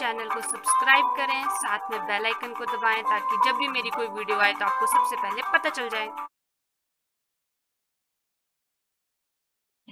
Channel को subscribe करें साथ में बेल आइकन को दबाएं ताकि जब भी मेरी कोई वीडियो आए तो आपको सबसे पहले पता चल जाए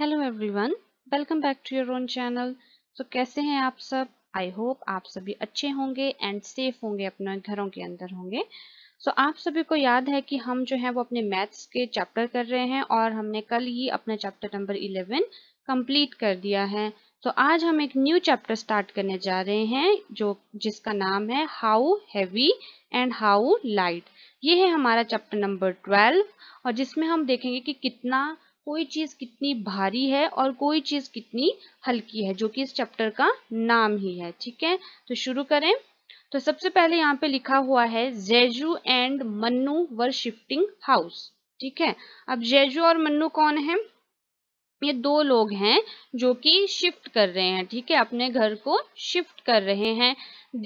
hello everyone welcome back to your own channel तो कैसे हैं आप सब आई होप आप सभी अच्छे होंगे एंड सेफ होंगे अपने घरों के अंदर होंगे सो so, आप सभी को याद है कि हम जो है वो अपने मैथ्स के चैप्टर कर रहे हैं और हमने कल ही अपना चैप्टर नंबर 11 कंप्लीट कर दिया है तो आज हम एक न्यू चैप्टर स्टार्ट करने जा रहे हैं जो जिसका नाम है how heavy and how light ये है हमारा चैप्टर नंबर ट्वेल्व और जिसमें हम देखेंगे कि कितना कोई चीज़ कितनी भारी है और कोई चीज़ कितनी हल्की है जो कि इस चैप्टर का नाम ही है ठीक है तो शुरू करें तो सबसे पहले यहाँ पे लिखा हुआ है Jeju and Mannu were shifting house ठीक है अब जेजू और मन्नू कौन है ये दो लोग हैं जो कि शिफ्ट कर रहे हैं ठीक है अपने घर को शिफ्ट कर रहे हैं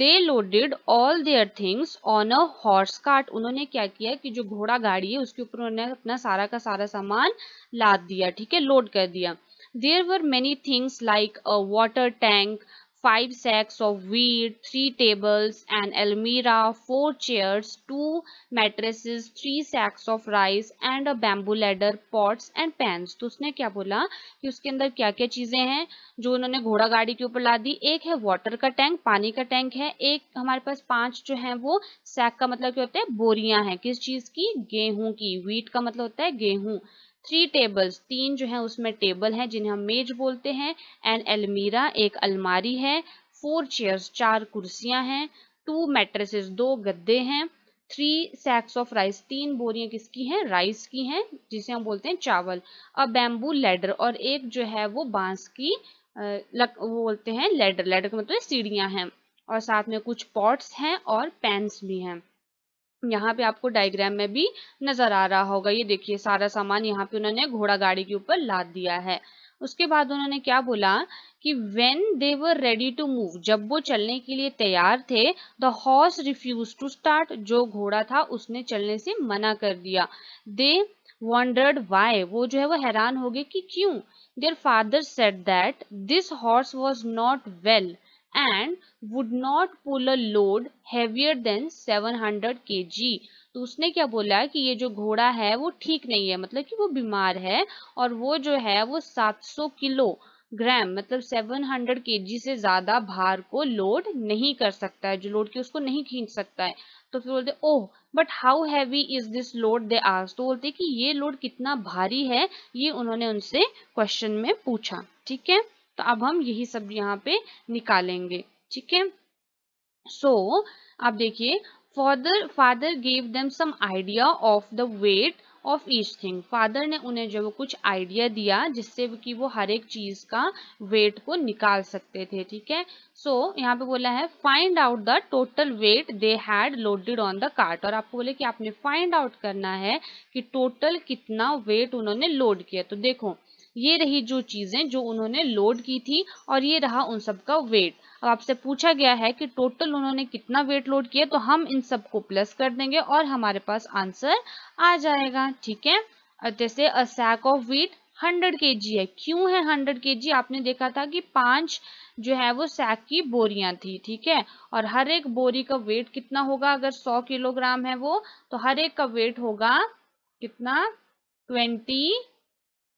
they loaded all their things on a horse cart उन्होंने क्या किया कि जो घोड़ा गाड़ी है उसके ऊपर उन्होंने अपना सारा का सारा सामान लाद दिया ठीक है लोड कर दिया there were many things like a water tank five sacks of wheat, three tables and almirah, four chairs, 2 mattresses, 3 sacks of rice and a bamboo ladder, pots and pans. तो उसने क्या बोला कि उसके अंदर क्या क्या चीज़ें हैं जो उन्होंने घोड़ा गाड़ी के ऊपर ला दी एक है वाटर का टैंक पानी का टैंक है एक हमारे पास पांच जो है वो सैक का मतलब क्या होता है बोरियां हैं किस चीज़ की गेहूं की वीट का मतलब होता है गेहूं थ्री टेबल्स तीन जो है उसमें टेबल है जिन्हें हम मेज बोलते हैं एंड अलमीरा एक अलमारी है फोर चेयर्स चार कुर्सियां हैं टू मेट्रेसेस दो गद्दे हैं थ्री सैक्स ऑफ राइस तीन बोरियां किसकी हैं राइस की हैं जिसे हम बोलते हैं चावल अ बैम्बू लेडर और एक जो है वो बांस की लक वो बोलते हैं लेडर लेडर का मतलब सीढ़ियां हैं और साथ में कुछ पॉट्स हैं और पैंस भी हैं यहाँ पे आपको डायग्राम में भी नजर आ रहा होगा ये देखिए सारा सामान यहाँ पे उन्होंने घोड़ा गाड़ी के ऊपर लाद दिया है उसके बाद उन्होंने क्या बोला कि when they were ready to move जब वो चलने के लिए तैयार थे the horse refuse to start जो घोड़ा था उसने चलने से मना कर दिया दे वॉन्डर्ड वाई वो जो है वो हैरान हो गए कि क्यों their father said that this horse was not well and would not pull a load heavier than 700 G तो उसने क्या बोला कि ये जो घोड़ा है वो ठीक नहीं है मतलब कि वो बीमार है और वो जो है वो 700 किलो ग्राम मतलब 700 जी से ज़्यादा भार को लोड नहीं कर सकता है जो लोड की उसको नहीं खींच सकता है तो फिर बोलते oh but how heavy is this load they आज तो बोलते कि ये लोड कितना भारी है ये उन्होंने उनसे क्वेश्चन में पूछा ठीक है तो अब हम यही सब यहाँ पे निकालेंगे ठीक है सो आप देखिए father father gave them some idea of the weight of each thing father ने उन्हें जो कुछ आइडिया दिया जिससे कि वो हर एक चीज का वेट को निकाल सकते थे ठीक है सो so, यहाँ पे बोला है find out the total weight they had loaded on the cart और आपको बोले कि आपने फाइंड आउट करना है कि टोटल कितना वेट उन्होंने लोड किया तो देखो ये रही जो चीज़ें जो उन्होंने लोड की थी और ये रहा उन सब का वेट अब आपसे पूछा गया है कि टोटल उन्होंने कितना वेट लोड किया तो हम इन सबको प्लस कर देंगे और हमारे पास आंसर आ जाएगा ठीक है जैसे अ सैक ऑफ वीट 100 के है क्यों है 100 के आपने देखा था कि पांच जो है वो सैक की बोरियां थी ठीक है और हर एक बोरी का वेट कितना होगा अगर 100 किलोग्राम है वो तो हर एक का वेट होगा कितना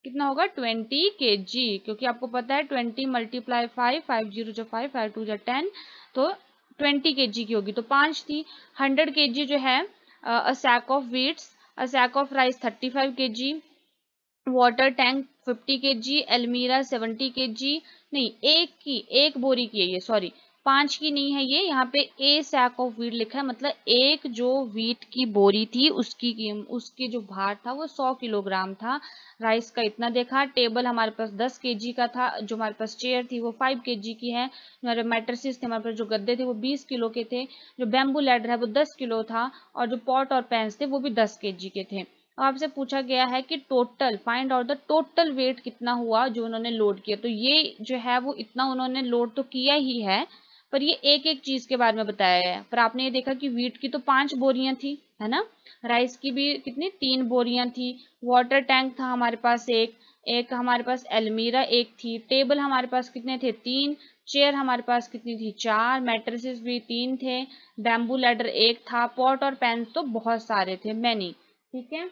कितना होगा ट्वेंटी के जी क्योंकि आपको पता है twenty multiply five five zero जो फाइव फाइव टू जो टेन तो ट्वेंटी के जी की होगी तो पांच थी हंड्रेड के जी जो है a sack of wheats a sack of rice thirty five K G water tank fifty K ji almirah seventy के जी नहीं एक की एक बोरी की है ये सॉरी पांच की नहीं है ये यहाँ पे ए सैक ऑफ वीट लिखा है मतलब एक जो वीट की बोरी थी उसकी उसकी जो भार था वो सौ किलोग्राम था राइस का इतना देखा टेबल हमारे पास दस के का था जो हमारे पास चेयर थी वो फाइव के की है हमारे मैट्रेसेस थे हमारे पास जो गद्दे थे वो बीस किलो के थे जो बेम्बू लेडर है वो दस किलो था और जो पॉट और पैंस थे वो भी दस के के थे अब आपसे पूछा गया है कि total find out the total weight कितना हुआ जो उन्होंने लोड किया तो ये जो है वो इतना उन्होंने लोड तो किया ही है पर ये एक एक चीज के बारे में बताया है पर आपने ये देखा कि वीट की तो पांच बोरियां थी है ना राइस की भी कितनी तीन बोरियां थी वाटर टैंक था हमारे पास एक एक हमारे पास एलमीरा एक थी टेबल हमारे पास कितने थे तीन चेयर हमारे पास कितनी थी चार मेट्रेसेस भी तीन थे बैम्बू लेडर एक था पॉट और पेन तो बहुत सारे थे मैनी ठीक है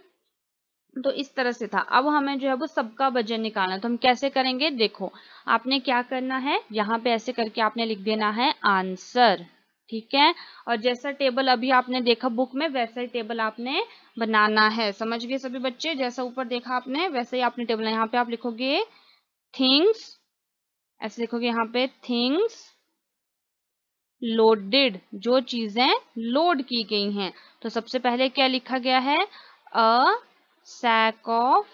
तो इस तरह से था अब हमें जो है वो सबका वजन निकालना तो हम कैसे करेंगे देखो आपने क्या करना है यहाँ पे ऐसे करके आपने लिख देना है आंसर ठीक है और जैसा टेबल अभी आपने देखा बुक में वैसा ही टेबल आपने बनाना है समझ गए सभी बच्चे जैसा ऊपर देखा आपने वैसा ही आपने टेबल यहाँ पे आप लिखोगे थिंग्स ऐसे लिखोगे यहाँ पे थिंग्स लोडेड जो चीजें लोड की गई हैं तो सबसे पहले क्या लिखा गया है अ सैक ऑफ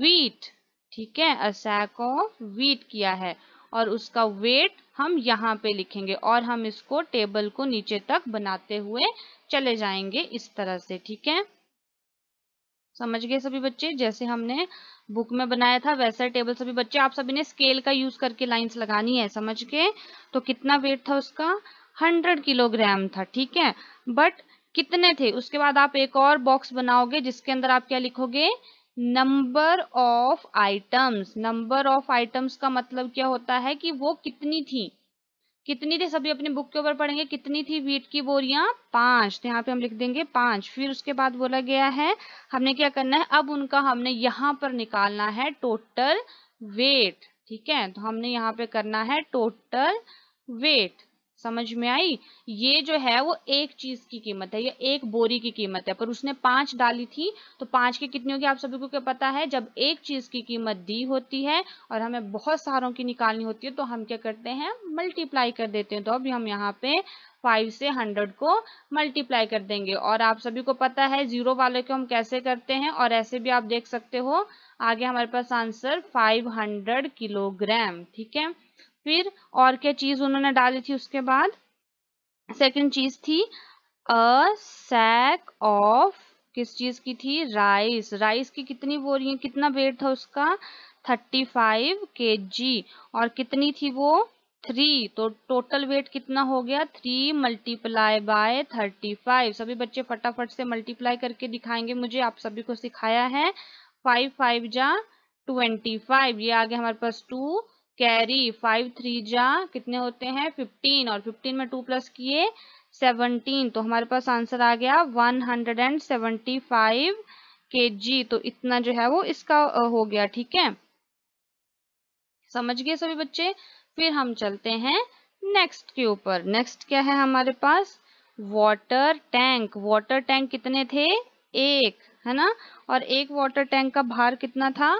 वीट ठीक है अ सैक ऑफ वीट किया है और उसका वेट हम यहाँ पे लिखेंगे और हम इसको टेबल को नीचे तक बनाते हुए चले जाएंगे इस तरह से ठीक है समझ गए सभी बच्चे जैसे हमने बुक में बनाया था वैसा टेबल सभी बच्चे आप सभी ने स्केल का यूज करके लाइंस लगानी है समझ के तो कितना वेट था उसका हंड्रेड किलोग्राम था ठीक है बट कितने थे उसके बाद आप एक और बॉक्स बनाओगे जिसके अंदर आप क्या लिखोगे number of items number of items का मतलब क्या होता है कि वो कितनी थी कितनी थी सभी अपने बुक के ऊपर पढ़ेंगे कितनी थी वीट की बोरियां पांच तो यहाँ पे हम लिख देंगे पांच फिर उसके बाद बोला गया है हमने क्या करना है अब उनका हमने यहाँ पर निकालना है टोटल वेट ठीक है तो हमने यहाँ पे करना है टोटल वेट समझ में आई ये जो है वो एक चीज की कीमत है या एक बोरी की कीमत है पर उसने पांच डाली थी तो पांच की कितनी होगी आप सभी को क्या पता है जब एक चीज की कीमत दी होती है और हमें बहुत सारों की निकालनी होती है तो हम क्या करते हैं मल्टीप्लाई कर देते हैं तो अभी हम यहाँ पे फाइव से हंड्रेड को मल्टीप्लाई कर देंगे और आप सभी को पता है जीरो वाले को हम कैसे करते हैं और ऐसे भी आप देख सकते हो आगे हमारे पास आंसर फाइव हंड्रेड किलोग्राम ठीक है फिर और क्या चीज उन्होंने डाली थी उसके बाद सेकंड चीज थी अ सैक ऑफ किस चीज की थी राइस राइस की कितनी बोरियां कितना वेट था उसका थर्टी फाइव के जी और कितनी थी वो थ्री तो टोटल वेट कितना हो गया three multiply by thirty five सभी बच्चे फटाफट से मल्टीप्लाई करके दिखाएंगे मुझे आप सभी को सिखाया है फाइव फाइव जा ट्वेंटी फाइव ये आगे हमारे पास टू कैरी फाइव थ्री जा कितने होते हैं फिफ्टीन और फिफ्टीन में टू प्लस किए सेवनटीन तो हमारे पास आंसर आ गया one hundred and seventy five K G तो इतना जो है वो इसका हो गया ठीक है समझ गए सभी बच्चे फिर हम चलते हैं नेक्स्ट के ऊपर नेक्स्ट क्या है हमारे पास वाटर टैंक वाटर टैंक कितने थे एक है ना और एक वाटर टैंक का भार कितना था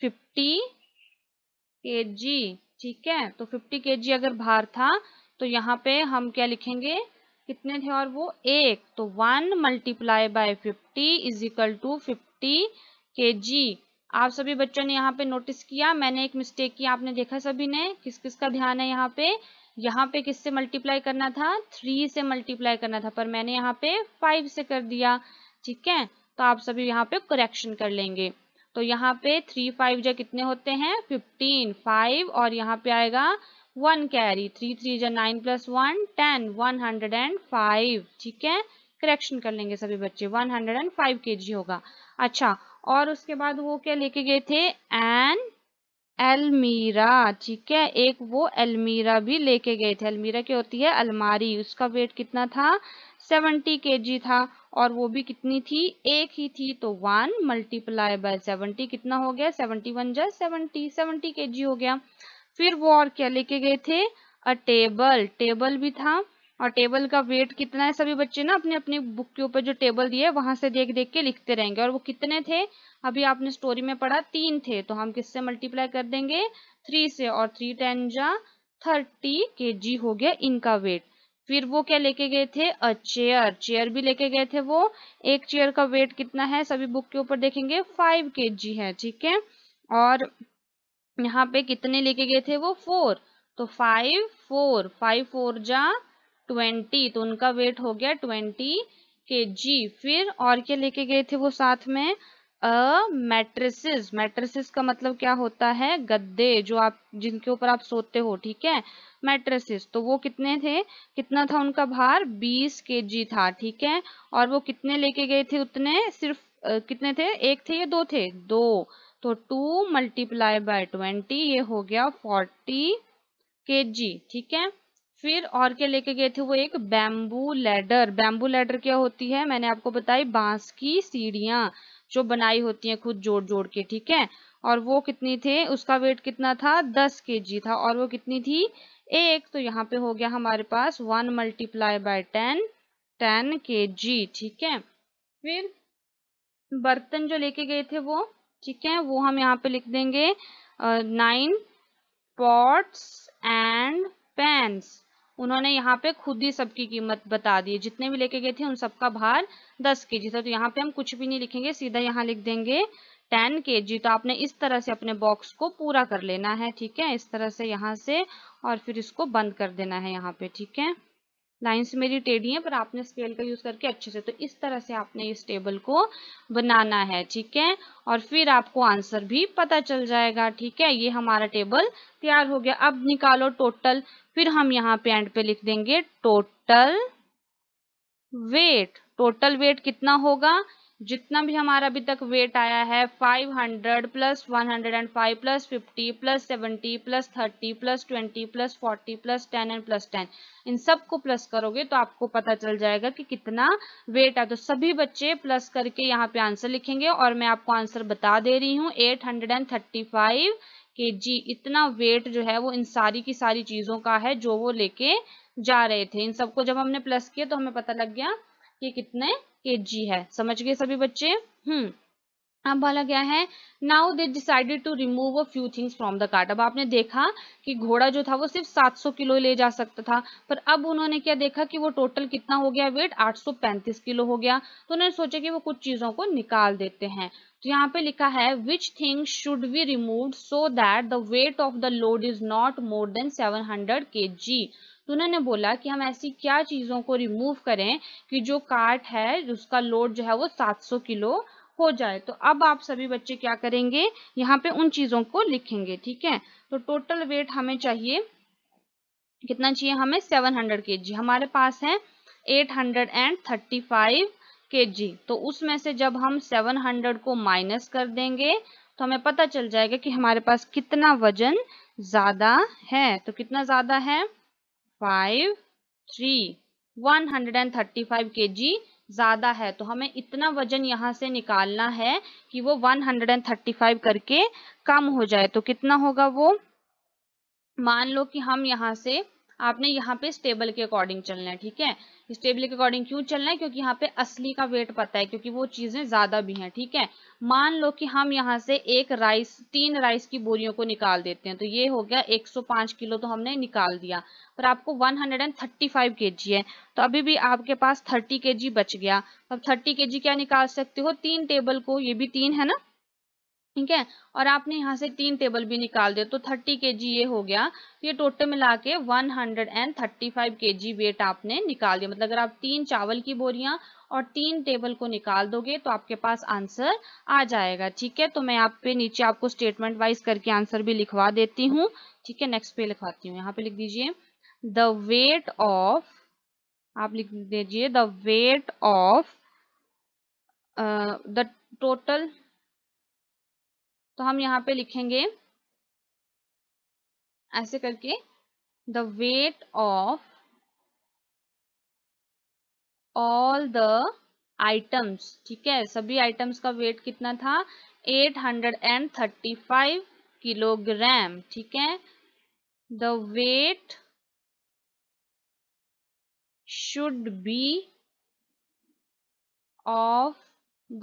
फिफ्टी के ठीक है तो 50 के अगर भार था तो यहाँ पे हम क्या लिखेंगे कितने थे और वो एक तो one multiply by fifty is equal to fifty K G आप सभी बच्चों ने यहाँ पे नोटिस किया मैंने एक मिस्टेक किया आपने देखा सभी ने किस किस का ध्यान है यहाँ पे यहाँ पे किससे मल्टीप्लाई करना था थ्री से मल्टीप्लाई करना था पर मैंने यहाँ पे फाइव से कर दिया ठीक है तो आप सभी यहाँ पे करेक्शन कर लेंगे तो यहाँ पे थ्री फाइव जो कितने होते हैं फिफ्टीन फाइव और यहाँ पे आएगा वन कैरी थ्री थ्री जो nine plus one ten one hundred and five ठीक है करेक्शन कर लेंगे सभी बच्चे one hundred and five K जी होगा अच्छा और उसके बाद वो क्या लेके गए थे एन अलमीरा ठीक है एक वो अलमीरा भी लेके गए थे अलमीरा क्या होती है अलमारी उसका वेट कितना था 70 के था और वो भी कितनी थी एक ही थी तो वन मल्टीप्लाई बाय सेवेंटी कितना हो गया सेवेंटी वन जा सेवेंटी सेवेंटी के हो गया फिर वो और क्या लेके गए थे अ टेबल टेबल भी था और टेबल का वेट कितना है सभी बच्चे ना अपने अपने बुक के ऊपर जो टेबल दिए वहां से देख देख के लिखते रहेंगे और वो कितने थे अभी आपने स्टोरी में पढ़ा तीन थे तो हम किससे मल्टीप्लाई कर देंगे थ्री से और थ्री टेन जा थर्टी के जी हो गया इनका वेट फिर वो क्या लेके गए थे अ चेयर चेयर भी लेके गए थे वो एक चेयर का वेट कितना है सभी बुक के ऊपर देखेंगे फाइव के जी है ठीक है और यहाँ पे कितने लेके गए थे वो फोर तो फाइव फोर फाइव फोर जा ट्वेंटी तो उनका वेट हो गया ट्वेंटी के जी फिर और क्या लेके गए थे वो साथ में अ मैट्रेसेस मैट्रेसेस का मतलब क्या होता है गद्दे जो आप जिनके ऊपर आप सोते हो ठीक है मैट्रेसेस तो वो कितने थे कितना था उनका भार 20 जी था ठीक है और वो कितने लेके गए थे उतने सिर्फ आ, कितने थे एक थे या दो थे दो तो टू मल्टीप्लाई बाय ट्वेंटी ये हो गया फोर्टी के ठीक है फिर और क्या लेके गए थे वो एक बैम्बू लेडर बैम्बू लेडर क्या होती है मैंने आपको बताई बांस की सीढ़ियां जो बनाई होती हैं खुद जोड़ जोड़ के ठीक है और वो कितनी थे उसका वेट कितना था दस के था और वो कितनी थी एक तो यहाँ पे हो गया हमारे पास one multiply by ten ten के ठीक है फिर बर्तन जो लेके गए थे वो ठीक है वो हम यहाँ पे लिख देंगे नाइन पॉट्स एंड पैंस उन्होंने यहाँ पे खुद ही सबकी कीमत बता दी जितने भी लेके गए थे उन सबका भार दस के जी था तो यहाँ पे हम कुछ भी नहीं लिखेंगे सीधा यहाँ लिख देंगे टेन के जी तो आपने इस तरह से अपने बॉक्स को पूरा कर लेना है ठीक है इस तरह से यहाँ से और फिर इसको बंद कर देना है यहाँ पे ठीक है लाइंस मेरी टेढ़ी हैं पर आपने स्केल का यूज करके अच्छे से तो इस तरह से आपने इस टेबल को बनाना है ठीक है और फिर आपको आंसर भी पता चल जाएगा ठीक है ये हमारा टेबल तैयार हो गया अब निकालो टोटल फिर हम यहाँ पे एंड पे लिख देंगे टोटल वेट टोटल वेट कितना होगा जितना भी हमारा अभी तक वेट आया है 500 plus 105 plus 50 plus 70 plus 30 plus 20 plus 40 plus 10 and plus 10 इन सब को प्लस करोगे तो आपको पता चल जाएगा कि कितना वेट है तो सभी बच्चे प्लस करके यहाँ पे आंसर लिखेंगे और मैं आपको आंसर बता दे रही हूँ eight hundred and thirty five K G इतना वेट जो है वो इन सारी की सारी चीज़ों का है जो वो लेके जा रहे थे इन सबको जब हमने प्लस किया तो हमें पता लग गया कि कितने के है समझ गए सभी बच्चे हम्म अब बोला गया है now they decided to remove a few things from the cart अब आपने देखा कि घोड़ा जो था वो सिर्फ 700 किलो ले जा सकता था पर अब उन्होंने क्या देखा कि वो टोटल कितना हो गया वेट 835 किलो हो गया तो उन्होंने सोचा कि वो कुछ चीज़ों को निकाल देते हैं तो यहाँ पे लिखा है which thing should be remove so that the weight of the load is not more than seven hundred तो उन्होंने बोला कि हम ऐसी क्या चीज़ों को रिमूव करें कि जो कार्ट है उसका लोड जो है वो 700 किलो हो जाए तो अब आप सभी बच्चे क्या करेंगे यहाँ पे उन चीज़ों को लिखेंगे ठीक है तो टोटल वेट हमें चाहिए कितना चाहिए हमें के जी हमारे पास है एट के जी तो उसमें से जब हम 700 को माइनस कर देंगे तो हमें पता चल जाएगा कि हमारे पास कितना वजन ज़्यादा है तो कितना ज़्यादा है five three one hundred and thirty five K G ज़्यादा है तो हमें इतना वजन यहाँ से निकालना है कि वो one hundred and thirty five करके कम हो जाए तो कितना होगा वो मान लो कि हम यहाँ से आपने यहाँ पे इस टेबल के अकॉर्डिंग चलना है ठीक है इस टेबल के अकॉर्डिंग क्यों चलना है क्योंकि यहाँ पे असली का वेट पता है क्योंकि वो चीजें ज्यादा भी हैं ठीक है मान लो कि हम यहाँ से एक राइस तीन राइस की बोरियों को निकाल देते हैं तो ये हो गया 105 किलो तो हमने निकाल दिया पर आपको 135 हंड्रेड है तो अभी भी आपके पास 30 के बच गया अब थर्टी के क्या निकाल सकते हो तीन टेबल को ये भी तीन है ना ठीक है और आपने यहाँ से तीन टेबल भी निकाल दिया तो 30 के ये हो गया ये टोटल मिला के फाइव के वेट आपने निकाल दिया मतलब अगर आप तीन चावल की बोरियां और तीन टेबल को निकाल दोगे तो आपके पास आंसर आ जाएगा ठीक है तो मैं आप पे नीचे आपको स्टेटमेंट वाइज करके आंसर भी लिखवा देती हूँ ठीक है नेक्स्ट पे लिखवाती हूँ यहाँ पे लिख दीजिए द वेट ऑफ आप लिख दीजिए the weight of the total तो हम यहाँ पे लिखेंगे ऐसे करके the weight of all the items ठीक है सभी आइटम्स का वेट कितना था 835 किलोग्राम ठीक है the weight should be of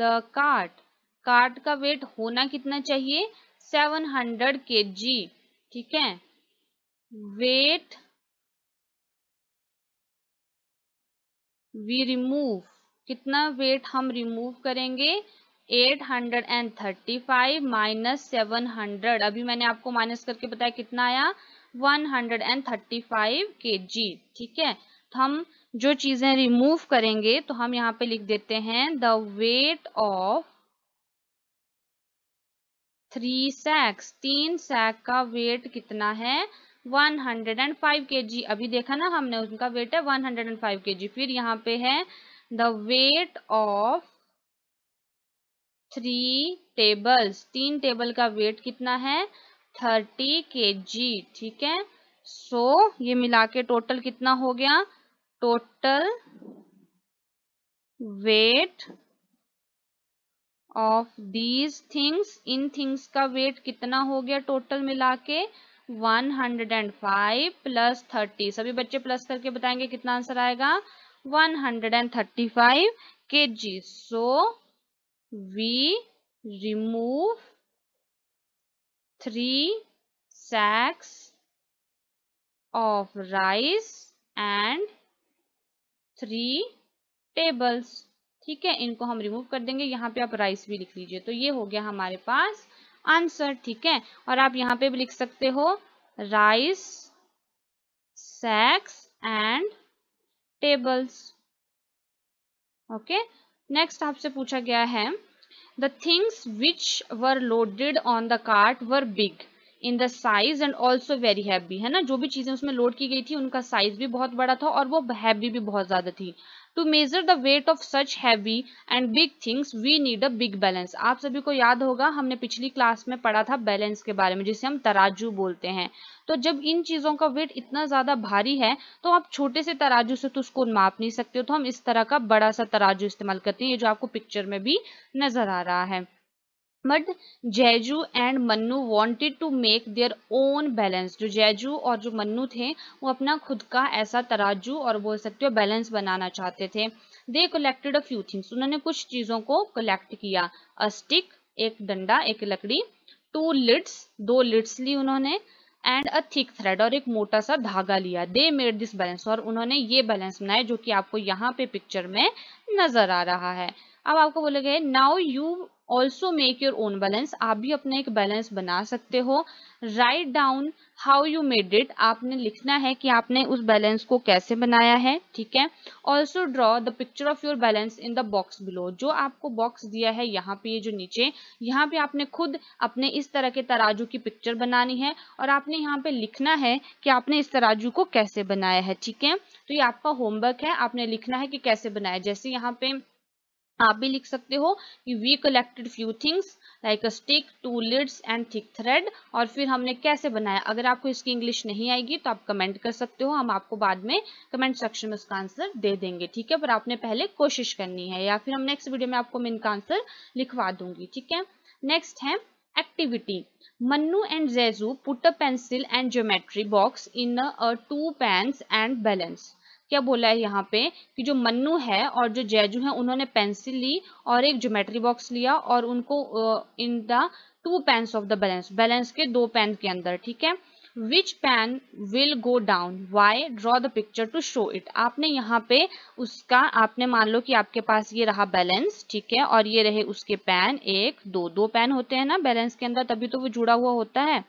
the cart cart का वेट होना कितना चाहिए 700 हंड्रेड के जी ठीक है वेट वी रिमूव कितना वेट हम रिमूव करेंगे 835 माइनस सेवन अभी मैंने आपको माइनस करके बताया कितना आया 135 जी ठीक है तो हम जो चीजें रिमूव करेंगे तो हम यहाँ पे लिख देते हैं the weight of three sacks तीन सैक का वेट कितना है 105 केजी अभी देखा ना हमने उनका वेट है 105 केजी फिर यहाँ पे है the weight of three tables तीन टेबल का वेट कितना है 30 केजी ठीक है सो so, ये मिला के टोटल कितना हो गया total weight of these things इन थिंग्स का वेट कितना हो गया टोटल मिला के one hundred and five plus thirty सभी बच्चे प्लस करके बताएंगे कितना आंसर आएगा one hundred and thirty five K G so we remove three sacks of rice and three tables ठीक है इनको हम रिमूव कर देंगे यहाँ पे आप राइस भी लिख लीजिए तो ये हो गया हमारे पास आंसर ठीक है और आप यहाँ पे भी लिख सकते हो rice sacks and tables okay next आपसे पूछा गया है the things which were loaded on the cart were big in the size and also very heavy है ना जो भी चीज़ें उसमें लोड की गई थी उनका साइज भी बहुत बड़ा था और वो हैवी भी बहुत ज़्यादा थी to measure the weight of such heavy and big things we need a big balance आप सभी को याद होगा हमने पिछली क्लास में पढ़ा था बैलेंस के बारे में जिसे हम तराजू बोलते हैं तो जब इन चीज़ों का वेट इतना ज़्यादा भारी है तो आप छोटे से तराजू से तो उसको माप नहीं सकते हो तो हम इस तरह का बड़ा सा तराजू इस्तेमाल करते हैं ये जो आपको पिक्चर में भी नज़र आ रहा है but Zezu and Mannu wanted to make their own balance जो जैजू और जो मन्नू थे वो अपना खुद का ऐसा तराजू और बोल सकते हो बैलेंस बनाना चाहते थे they collected a few things उन्होंने कुछ चीज़ों को कलेक्ट किया अ स्टिक एक डंडा एक लकड़ी टू लिड्स दो लिड्स ली उन्होंने एंड अ थिक थ्रेड और एक मोटा सा धागा लिया दे मेड दिस बैलेंस और उन्होंने ये बैलेंस बनाया जो कि आपको यहाँ पे पिक्चर में नजर आ रहा है अब आपको बोले गए now you also make your own balance आप भी अपना एक बैलेंस बना सकते हो write down how you made it आपने लिखना है कि आपने उस बैलेंस को कैसे बनाया है ठीक है also draw the picture of your balance in the box below जो आपको बॉक्स दिया है यहाँ पे ये जो नीचे यहाँ पे आपने खुद अपने इस तरह के तराजू की पिक्चर बनानी है और आपने यहाँ पे लिखना है कि आपने इस तराजू को कैसे बनाया है ठीक है तो ये आपका होमवर्क है आपने लिखना है कि कैसे बनाया जैसे यहाँ पे आप भी लिख सकते हो कि we collected few things like a stick two lids and thick thread और फिर हमने कैसे बनाया अगर आपको इसकी इंग्लिश नहीं आएगी तो आप कमेंट कर सकते हो हम आपको बाद में कमेंट सेक्शन में उसका आंसर दे देंगे ठीक है पर आपने पहले कोशिश करनी है या फिर हम नेक्स्ट वीडियो में आपको मैं इनका आंसर लिखवा दूंगी ठीक है नेक्स्ट है activity Mannu and Zezu put a pencil and geometry box in a, a two pans and balance. क्या बोला है यहाँ पे कि जो मन्नू है और जो जैजू है उन्होंने पेंसिल ली और एक ज्योमेट्री बॉक्स लिया और उनको in the two pans of the balance balance के दो पेन के अंदर ठीक है which pan will go down why draw the picture to show it आपने यहाँ पे उसका आपने मान लो कि आपके पास ये रहा बैलेंस ठीक है और ये रहे उसके पेन एक दो दो पेन होते हैं ना बैलेंस के अंदर तभी तो वो जुड़ा हुआ होता है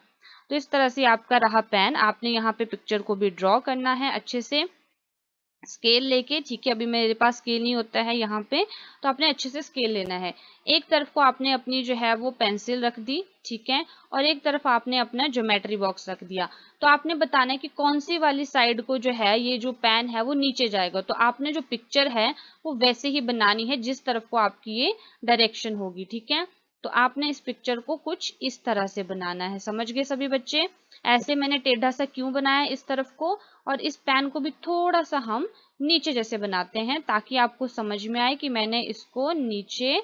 तो इस तरह से आपका रहा पेन आपने यहाँ पे पिक्चर को भी ड्रॉ करना है अच्छे से स्केल लेके ठीक है अभी मेरे पास स्केल नहीं होता है यहाँ पे तो आपने अच्छे से स्केल लेना है एक तरफ को आपने अपनी जो है वो पेंसिल रख दी ठीक है और एक तरफ आपने अपना ज्योमेट्री बॉक्स रख दिया तो आपने बताना है कि कौन सी वाली साइड को जो है ये जो पेन है वो नीचे जाएगा तो आपने जो पिक्चर है वो वैसे ही बनानी है जिस तरफ को आपकी ये डायरेक्शन होगी ठीक है तो आपने इस पिक्चर को कुछ इस तरह से बनाना है समझ गए सभी बच्चे ऐसे मैंने टेढ़ा सा क्यों बनाया इस तरफ को और इस पैन को भी थोड़ा सा हम नीचे जैसे बनाते हैं ताकि आपको समझ में आए कि मैंने इसको नीचे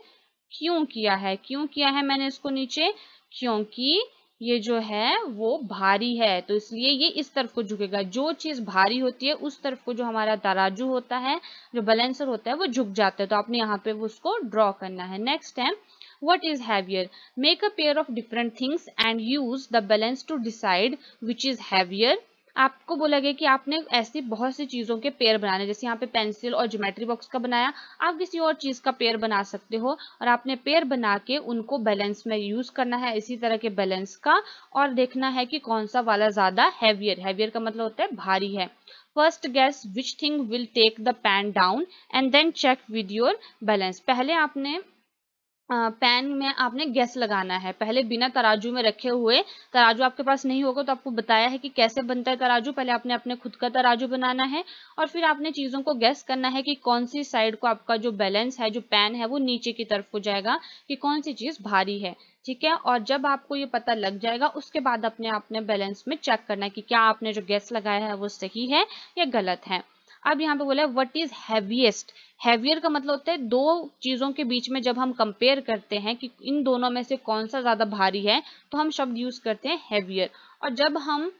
क्यों किया है क्यों किया है मैंने इसको नीचे क्योंकि ये जो है वो भारी है तो इसलिए ये इस तरफ को झुकेगा जो चीज़ भारी होती है उस तरफ को जो हमारा दराजू होता है जो बैलेंसर होता है वो झुक जाता है तो आपने यहाँ पे वो उसको ड्रॉ करना है नेक्स्ट है what is heavier make a pair of different things and use the balance to decide which is heavier आपको बोला गया कि आपने ऐसी बहुत सी चीज़ों के पेयर बनाने जैसे यहाँ पे पेंसिल और ज्योमेट्री बॉक्स का बनाया आप किसी और चीज़ का पेयर बना सकते हो और आपने पेयर बना के उनको बैलेंस में यूज़ करना है इसी तरह के बैलेंस का और देखना है कि कौन सा वाला ज़्यादा हैवियर हैवियर का मतलब होता है भारी है first guess which thing will take the pan down and then check with your balance पहले आपने पैन में आपने गैस लगाना है पहले बिना तराजू में रखे हुए तराजू आपके पास नहीं होगा तो आपको बताया है कि कैसे बनता है तराजू पहले आपने अपने खुद का तराजू बनाना है और फिर आपने चीज़ों को गैस करना है कि कौन सी साइड को आपका जो बैलेंस है जो पैन है वो नीचे की तरफ हो जाएगा कि कौन सी चीज़ भारी है ठीक है और जब आपको ये पता लग जाएगा उसके बाद अपने आपने बैलेंस में चेक करना है कि क्या आपने जो गैस लगाया है वो सही है या गलत है अब यहाँ पे बोला है वट इज हैवीएस्ट हैवियर का मतलब होता है दो चीज़ों के बीच में जब हम कंपेयर करते हैं कि इन दोनों में से कौन सा ज़्यादा भारी है तो हम शब्द यूज़ करते हैं हैवियर और जब हम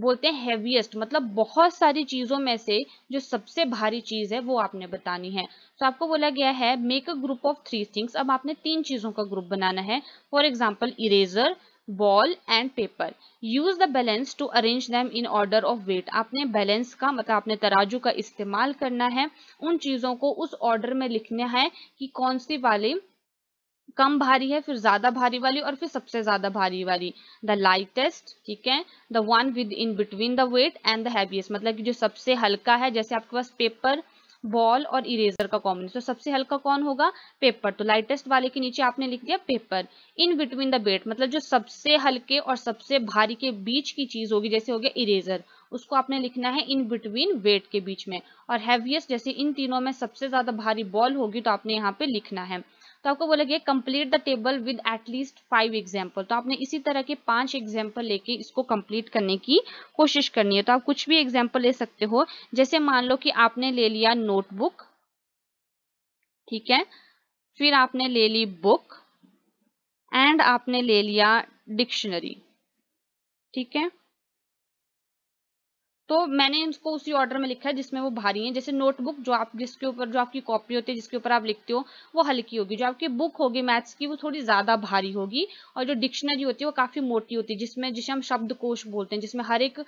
बोलते हैं हैवीएस्ट मतलब बहुत सारी चीज़ों में से जो सबसे भारी चीज़ है वो आपने बतानी है तो आपको बोला गया है make a group of three things अब आपने तीन चीज़ों का ग्रुप बनाना है for example eraser ball and paper use the balance to arrange them in order of weight आपने बैलेंस का मतलब आपने तराजू का इस्तेमाल करना है उन चीज़ों को उस ऑर्डर में लिखना है कि कौन सी वाले कम भारी है फिर ज्यादा भारी वाली और फिर सबसे ज्यादा भारी वाली द लाइटेस्ट ठीक है the one with in between the weight and the heaviest मतलब कि जो सबसे हल्का है जैसे आपके पास पेपर बॉल और इरेजर का कॉम्बिनेशन तो सबसे हल्का कौन होगा पेपर तो लाइटेस्ट वाले के नीचे आपने लिख दिया paper in between the bet मतलब जो सबसे हल्के और सबसे भारी के बीच की चीज होगी जैसे हो गया इरेजर उसको आपने लिखना है इन बिटवीन वेट के बीच में और हैवियस्ट जैसे इन तीनों में सबसे ज्यादा भारी बॉल होगी तो आपने यहाँ पे लिखना है तो आपको बोला गया complete the table with at least five example तो आपने इसी तरह के पांच एग्जाम्पल लेके इसको कंप्लीट करने की कोशिश करनी है तो आप कुछ भी एग्जाम्पल ले सकते हो जैसे मान लो कि आपने ले लिया नोटबुक ठीक है फिर आपने ले ली बुक एंड आपने ले लिया डिक्शनरी ठीक है तो मैंने इनको उसी ऑर्डर में लिखा है जिसमें वो भारी है जैसे नोटबुक जो आप जिसके ऊपर जो आपकी कॉपी होती है जिसके ऊपर आप लिखते हो वो हल्की होगी जो आपकी बुक होगी मैथ्स की वो थोड़ी ज़्यादा भारी होगी और जो डिक्शनरी होती है वो काफ़ी मोटी होती है जिसमें जिसे हम शब्द बोलते हैं जिसमें हर एक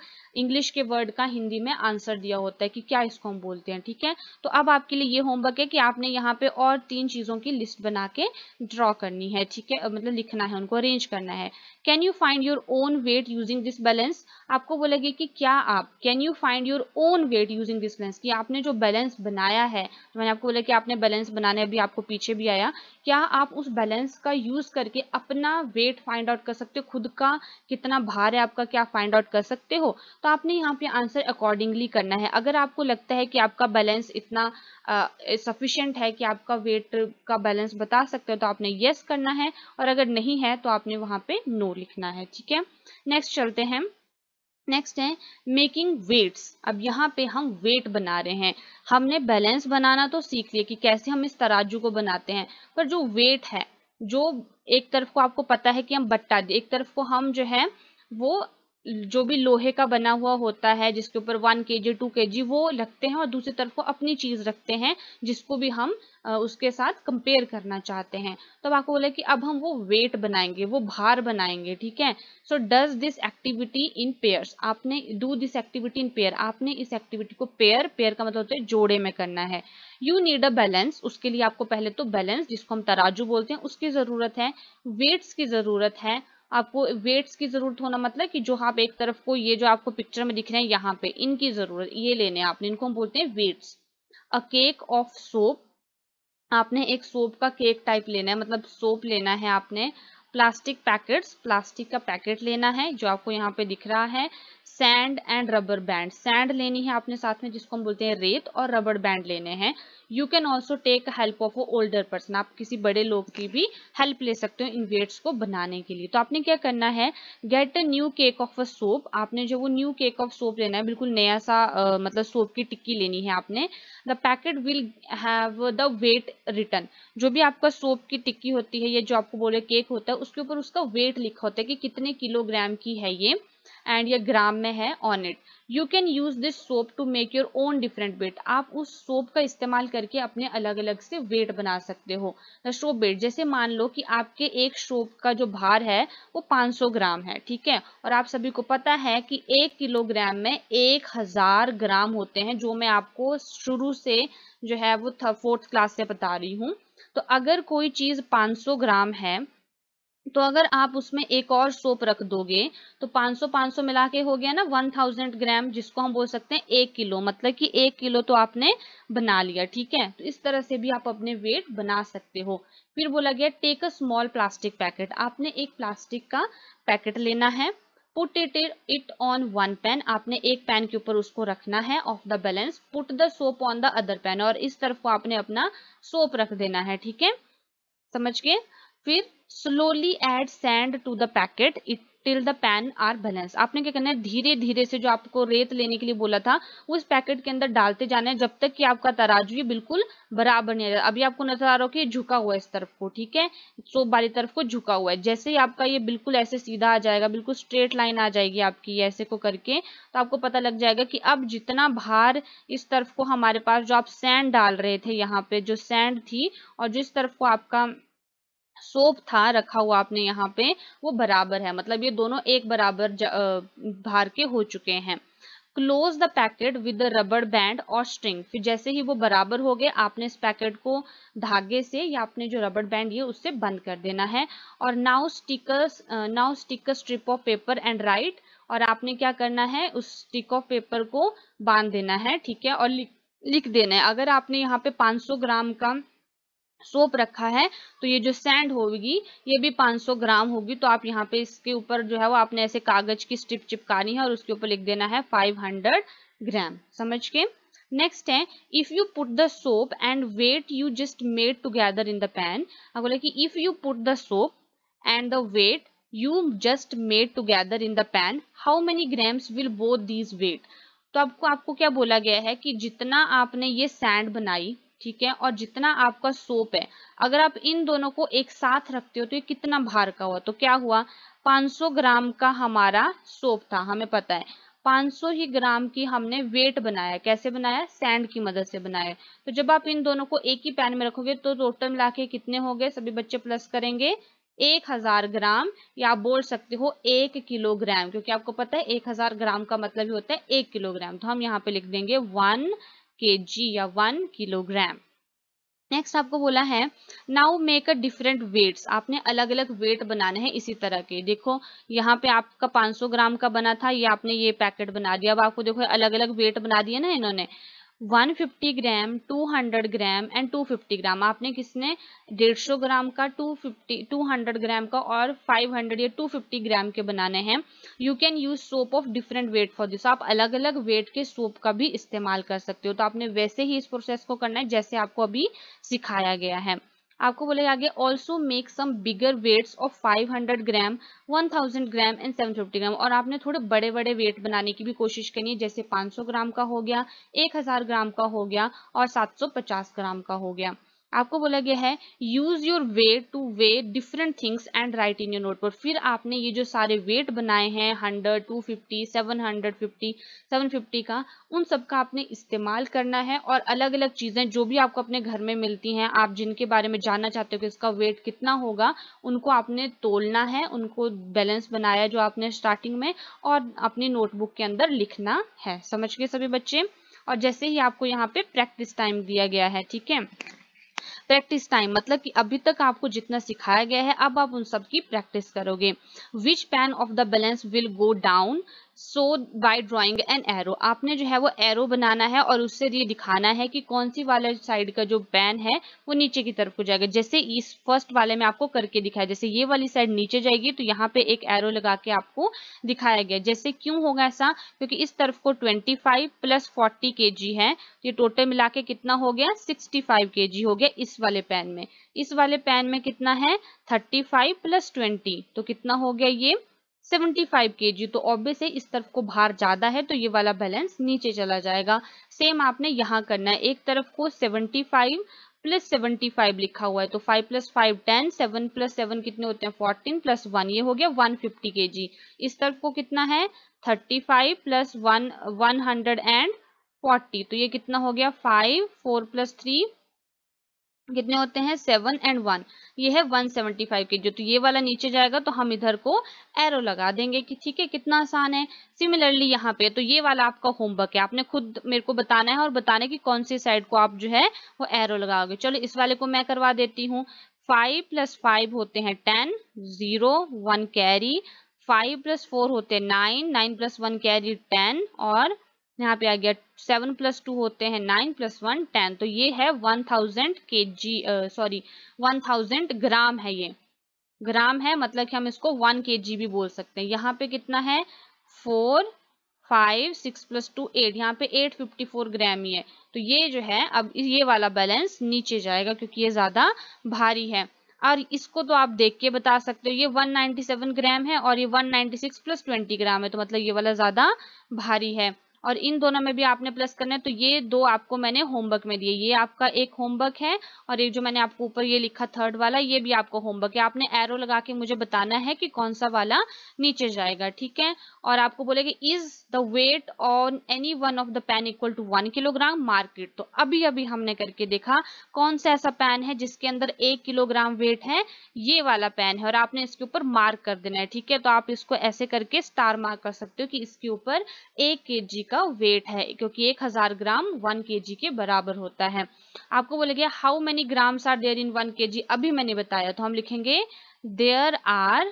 इंग्लिश के वर्ड का हिंदी में आंसर दिया होता है कि क्या इसको हम बोलते हैं ठीक है तो अब आपके लिए ये होमवर्क है कि आपने यहाँ पे और तीन चीज़ों की लिस्ट बना के ड्रॉ करनी है ठीक है मतलब लिखना है उनको अरेंज करना है can you find your own weight using this balance आपको बोलेगी कि क्या आप can you find your own weight using this lens कि आपने जो बैलेंस बनाया है तो मैंने आपको बोला कि आपने बैलेंस बनाने अभी आपको पीछे भी आया क्या आप उस बैलेंस का यूज करके अपना वेट फाइंड आउट कर सकते हो खुद का कितना भार है आपका क्या फाइंड आउट कर सकते हो तो आपने यहाँ पे आंसर अकॉर्डिंगली करना है अगर आपको लगता है कि आपका बैलेंस इतना सफिशियंट है कि आपका वेट का बैलेंस बता सकते हो तो आपने येस yes करना है और अगर नहीं है तो आपने वहां पे नो no लिखना है ठीक है नेक्स्ट चलते हैं नेक्स्ट है मेकिंग वेट्स अब यहाँ पे हम वेट बना रहे हैं हमने बैलेंस बनाना तो सीख लिया कि कैसे हम इस तराजू को बनाते हैं पर जो वेट है जो एक तरफ को आपको पता है कि हम बट्टा एक तरफ को हम जो है वो जो भी लोहे का बना हुआ होता है जिसके ऊपर वन के जी टू के जी वो रखते हैं और दूसरी तरफ वो अपनी चीज रखते हैं जिसको भी हम उसके साथ कंपेयर करना चाहते हैं तो अब आपको बोला कि अब हम वो वेट बनाएंगे वो भार बनाएंगे ठीक है so does this activity in pairs आपने do this activity in pair आपने इस एक्टिविटी को पेयर पेयर का मतलब होता है जोड़े में करना है यू नीड अ बैलेंस उसके लिए आपको पहले तो बैलेंस जिसको हम तराजू बोलते हैं उसकी ज़रूरत है वेट्स की ज़रूरत है आपको वेट्स की ज़रूरत होना मतलब कि जो आप एक तरफ को ये जो आपको पिक्चर में दिख रहे हैं यहाँ पे इनकी ज़रूरत ये लेने आपने इनको हम बोलते हैं weights a cake of soap आपने एक सोप का केक टाइप लेना है मतलब सोप लेना है आपने प्लास्टिक पैकेट्स प्लास्टिक का पैकेट लेना है जो आपको यहाँ पे दिख रहा है sand and rubber band sand लेनी है आपने साथ में जिसको हम बोलते हैं रेत और रबर बैंड लेने हैं you can also take help of older person आप किसी बड़े लोग की भी हेल्प ले सकते हो इन वेट्स को बनाने के लिए तो आपने क्या करना है get a new cake of a soap आपने जो वो न्यू केक ऑफ सोप लेना है बिल्कुल नया सा आ, मतलब सोप की टिक्की लेनी है आपने the packet will have the weight return जो भी आपका सोप की टिक्की होती है या जो आपको बोले केक होता है उसके ऊपर उसका वेट लिखा होता है कि कितने किलोग्राम की है ये एंड ये ग्राम में है on it you can use this soap to make your own different weight आप उस सोप का इस्तेमाल करके अपने अलग अलग से वेट बना सकते हो सोप वेट जैसे मान लो कि आपके एक सोप का जो भार है वो 500 ग्राम है ठीक है और आप सभी को पता है कि एक किलोग्राम में एक हजार ग्राम होते हैं जो मैं आपको शुरू से जो है वो फोर्थ क्लास से बता रही हूँ तो अगर कोई चीज़ 500 ग्राम है तो अगर आप उसमें एक और सोप रख दोगे तो 500 500 मिला के हो गया ना 1000 ग्राम जिसको हम बोल सकते हैं एक किलो मतलब कि एक किलो तो आपने बना लिया ठीक है तो इस तरह से भी आप अपने वेट बना सकते हो फिर बोला गया take a small plastic packet आपने एक प्लास्टिक का पैकेट लेना है put it it on one pan आपने एक पैन के ऊपर उसको रखना है of the balance put the soap on the other pan और इस तरफ को आपने अपना सोप रख देना है ठीक है समझ के फिर slowly add sand to the packet it till the pan are balance आपने क्या करना है धीरे धीरे से जो आपको रेत लेने के लिए बोला था उस पैकेट के अंदर डालते जाना है जब तक कि आपका तराजू ये बिल्कुल बराबर नहीं आ अभी आपको नजर आ रहा हो कि झुका हुआ है इस तरफ को ठीक है सो तो बारी तरफ को झुका हुआ है जैसे ही आपका ये बिल्कुल ऐसे सीधा आ जाएगा बिल्कुल स्ट्रेट लाइन आ जाएगी आपकी ऐसे को करके तो आपको पता लग जाएगा कि अब जितना भार इस तरफ को हमारे पास जो आप सैंड डाल रहे थे यहाँ पे जो सैंड थी और जिस तरफ को आपका सोप था रखा हुआ आपने यहाँ पे वो बराबर है मतलब ये दोनों एक बराबर भार के हो चुके हैं close the packet with rubber band और स्ट्रिंग फिर जैसे ही वो बराबर हो गए आपने इस पैकेट को धागे से या आपने जो रबर बैंड ये उससे बंद कर देना है और now stickers now sticker strip of paper and write और आपने क्या करना है उस स्टिक ऑफ पेपर को बांध देना है ठीक है और लिख लिख देना है अगर आपने यहाँ पे 500 ग्राम का सोप रखा है तो ये जो सैंड होगी ये भी 500 ग्राम होगी तो आप यहाँ पे इसके ऊपर जो है वो आपने ऐसे कागज की स्ट्रिप चिपकानी है और उसके ऊपर लिख देना है 500 ग्राम समझ के नेक्स्ट है if you put the soap and weight you just made together in the pan अब बोले कि if you put the soap and the weight you just made together in the pan how many grams will both these weight तो आपको आपको क्या बोला गया है कि जितना आपने ये सैंड बनाई ठीक है और जितना आपका सोप है अगर आप इन दोनों को एक साथ रखते हो तो ये कितना भार का हुआ तो क्या हुआ 500 ग्राम का हमारा सोप था हमें पता है 500 ही ग्राम की हमने वेट बनाया कैसे बनाया सैंड की मदद से बनाया तो जब आप इन दोनों को एक ही पैन में रखोगे तो टोटल मिला के कितने हो गए सभी बच्चे प्लस करेंगे एक हजार ग्राम या आप बोल सकते हो एक किलोग्राम क्योंकि आपको पता है एक हजार ग्राम का मतलब ही होता है एक किलोग्राम तो हम यहाँ पे लिख देंगे वन जी या वन किलोग्राम नेक्स्ट आपको बोला है now make a different weights आपने अलग अलग वेट बनाने हैं इसी तरह के देखो यहाँ पे आपका 500 ग्राम का बना था ये आपने ये पैकेट बना दिया अब आपको देखो अलग अलग वेट बना दिया ना इन्होंने 150 ग्राम 200 ग्राम एंड 250 ग्राम आपने किसने 150 ग्राम का 250 200 ग्राम का और 500 या 250 ग्राम के बनाने हैं you can use soap of different weight for this आप अलग अलग वेट के सोप का भी इस्तेमाल कर सकते हो तो आपने वैसे ही इस प्रोसेस को करना है जैसे आपको अभी सिखाया गया है आपको बोलेगा आगे also make some bigger weights of 500 gram 1000 gram and 750 gram और आपने थोड़े बड़े बड़े वेट बनाने की भी कोशिश करनी है जैसे 500 ग्राम का हो गया 1000 ग्राम का हो गया और 750 ग्राम का हो गया आपको बोला गया है use your weight to weigh different things and write in your note पर फिर आपने ये जो सारे वेट बनाए हैं hundred two fifty seven hundred fifty seven fifty का उन सब का आपने इस्तेमाल करना है और अलग अलग चीज़ें जो भी आपको अपने घर में मिलती हैं आप जिनके बारे में जानना चाहते हो कि इसका वेट कितना होगा उनको आपने तोलना है उनको बैलेंस बनाया जो आपने स्टार्टिंग में और अपनी नोटबुक के अंदर लिखना है समझ गए सभी बच्चे और जैसे ही आपको यहाँ पे प्रैक्टिस टाइम दिया गया है ठीक है प्रैक्टिस टाइम मतलब कि अभी तक आपको जितना सिखाया गया है अब आप उन सब की प्रैक्टिस करोगे which pan of the balance will go down so by drawing an arrow आपने जो है वो एरो बनाना है और उससे ये दिखाना है कि कौन सी वाले साइड का जो पैन है वो नीचे की तरफ हो जाएगा जैसे इस फर्स्ट वाले में आपको करके दिखाया जैसे ये वाली साइड नीचे जाएगी तो यहाँ पे एक एरो लगा के आपको दिखाया गया जैसे क्यों होगा ऐसा क्योंकि इस तरफ को ट्वेंटी फाइव प्लस फोर्टी के जी है ये टोटल मिला के कितना हो गया सिक्सटी फाइव के जी हो गया इस वाले पैन में इस वाले पैन में कितना है थर्टी फाइव प्लस ट्वेंटी तो कितना हो गया ये 75 kg तो ऑब्वियस है इस तरफ को भार ज्यादा है तो ये वाला बैलेंस नीचे चला जाएगा सेम आपने यहाँ करना है एक तरफ को 75 प्लस फाइव लिखा हुआ है तो 5 plus five ten seven plus seven कितने होते हैं 14 प्लस वन ये हो गया 150 फिफ्टी के इस तरफ को कितना है 35 five plus one one hundred and forty तो ये कितना हो गया फाइव फोर प्लस थ्री कितने होते हैं सेवन एंड वन ये है वन सेवेंटी फाइव के जो तो ये वाला नीचे जाएगा तो हम इधर को एरो लगा देंगे कि ठीक है कितना आसान है सिमिलरली यहाँ पे तो ये वाला आपका होमवर्क है आपने खुद मेरे को बताना है और बताना है कि कौन सी साइड को आप जो है वो एरो लगाओगे चलो इस वाले को मैं करवा देती हूँ फाइव प्लस फाइव होते हैं ten zero one carry five plus four होते हैं nine nine plus one carry ten और यहाँ पे आ गया सेवन प्लस टू होते हैं नाइन प्लस वन टेन तो ये है one thousand K G sorry one thousand gram है ये ग्राम है मतलब कि हम इसको वन के जी भी बोल सकते हैं यहाँ पे कितना है four five six plus two eight यहाँ पे एट फिफ्टी फोर ग्राम ही है तो ये जो है अब ये वाला बैलेंस नीचे जाएगा क्योंकि ये ज़्यादा भारी है और इसको तो आप देख के बता सकते हो ये 197 ग्राम है और ये 196 प्लस 20 ग्राम है तो मतलब ये वाला ज़्यादा भारी है और इन दोनों में भी आपने प्लस करना है तो ये दो आपको मैंने होमवर्क में दिए ये आपका एक होमवर्क है और एक जो मैंने आपको ऊपर ये लिखा थर्ड वाला ये भी आपको होमवर्क है आपने एरो लगा के मुझे बताना है कि कौन सा वाला नीचे जाएगा ठीक है और आपको बोलेगा is the weight on any one of the pan equal to one kilogram market तो अभी अभी हमने करके देखा कौन सा ऐसा पैन है जिसके अंदर एक किलोग्राम वेट है ये वाला पैन है और आपने इसके ऊपर मार्क कर देना है ठीक है तो आप इसको ऐसे करके स्टार मार्क कर सकते हो कि इसके ऊपर एक के का का वेट है क्योंकि एक हजार ग्राम वन के के बराबर होता है आपको बोला गया how many grams are there in one K अभी मैंने बताया तो हम लिखेंगे there are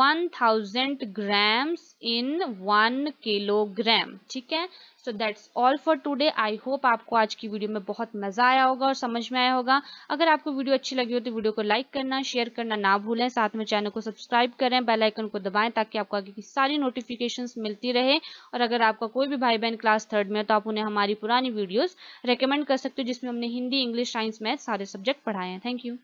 one thousand grams in one kilogram ठीक है so that's all for today I hope आपको आज की वीडियो में बहुत मजा आया होगा और समझ में आया होगा अगर आपको वीडियो अच्छी लगी हो तो वीडियो को लाइक करना शेयर करना ना भूलें साथ में चैनल को सब्सक्राइब करें बेल आइकन को दबाएं ताकि आपको आगे की सारी नोटिफिकेशन मिलती रहे और अगर आपका कोई भी भाई बहन क्लास थर्ड में हो तो आप उन्हें हमारी पुरानी वीडियोज रिकमेंड कर सकते हो जिसमें हमने हिंदी इंग्लिश साइंस मैथ सारे सब्जेक्ट पढ़ाए हैं थैंक यू